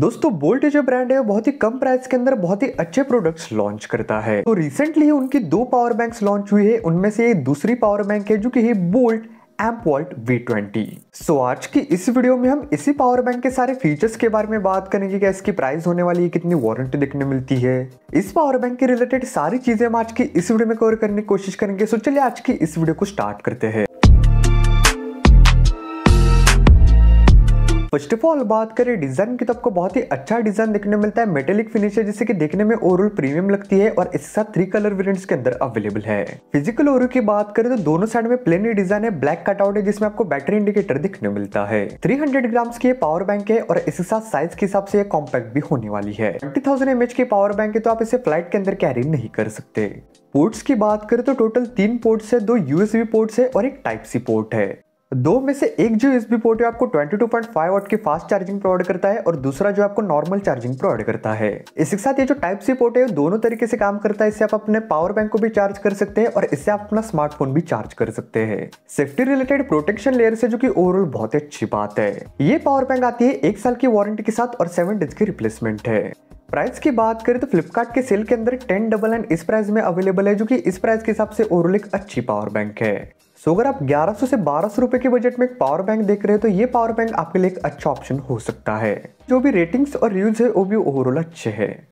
दोस्तों बोल्ट जो ब्रांड है बहुत ही कम प्राइस के अंदर बहुत ही अच्छे प्रोडक्ट्स लॉन्च करता है तो रिसेंटली उनकी दो पावर बैंक्स लॉन्च हुई है उनमें से ये दूसरी पावर बैंक है जो कि है bolt amp V20। V twenty so आज की इस वीडियो में हम इसी पावर बैंक के सारे फीचर्स के बारे में बात करेंगे क्या इसकी प्राइस होने वाली है कितनी वारंटी देखने मिलती है इस पावर बैंक के रिलेटेड सारी चीजें हम आज की इस वीडियो में कवर करने की कोशिश करेंगे सो चलिए आज की इस वीडियो को स्टार्ट करते हैं फर्स्ट ऑफ ऑल बात करें डिजाइन की तो आपको बहुत ही अच्छा डिजाइन देखने मिलता है मेटेलिक फिनिश है जिससे कि देखने में ओरल प्रीमियम लगती है और इसके साथ थ्री कलर वेरियंट्स के अंदर अवेलेबल है फिजिकल ओरू की बात करें तो दोनों साइड में प्लेन डिजाइन है ब्लैक कटआउट है जिसमें आपको बैटरी इंडिकेटर दिखने मिलता है थ्री हंड्रेड ग्राम्स की पावर बैंक है और इसके साथ साइज के हिसाब से ये कॉम्पैक्ट भी होने वाली है ट्वेंटी थाउजेंड एमएच की पावर बैंक है तो आप इसे फ्लाइट के अंदर कैरी नहीं कर सकते पोर्ट्स की बात करें तो टोटल तीन पोर्ट्स है दो यूएसबी पोर्ट्स है और एक टाइप सी पोर्ट है दो में से एक जो एस पोर्ट है आपको 22.5 वाट की फास्ट चार्जिंग प्रोवाइड करता है और दूसरा जो आपको नॉर्मल चार्जिंग प्रोवाइड करता है इसके साथ ये जो टाइप सी पोर्ट है दोनों तरीके से काम करता है इससे आप अपने पावर बैंक को भी चार्ज कर सकते हैं और इससे आप अपना स्मार्टफोन भी चार्ज कर सकते हैं सेफ्टी रिलेटेड प्रोटेक्शन लेयर से जो की ओवरऑल बहुत अच्छी बात है ये पावर बैंक आती है एक साल की वारंटी के साथ और सेवन डेज की रिप्लेसमेंट है प्राइस की बात करें तो फ्लिपकार्ट के सेल के अंदर टेन डबल एंड इस प्राइस में अवेलेबल है जो कि इस प्राइस के हिसाब से ओवरऑल एक अच्छी पावर बैंक है सो अगर आप 1100 से बारह सौ रुपए के बजट में एक पावर बैंक देख रहे हो तो ये पावर बैंक आपके लिए एक अच्छा ऑप्शन हो सकता है जो भी रेटिंग्स और रिव्यूज है वो भी ओवरऑल अच्छे है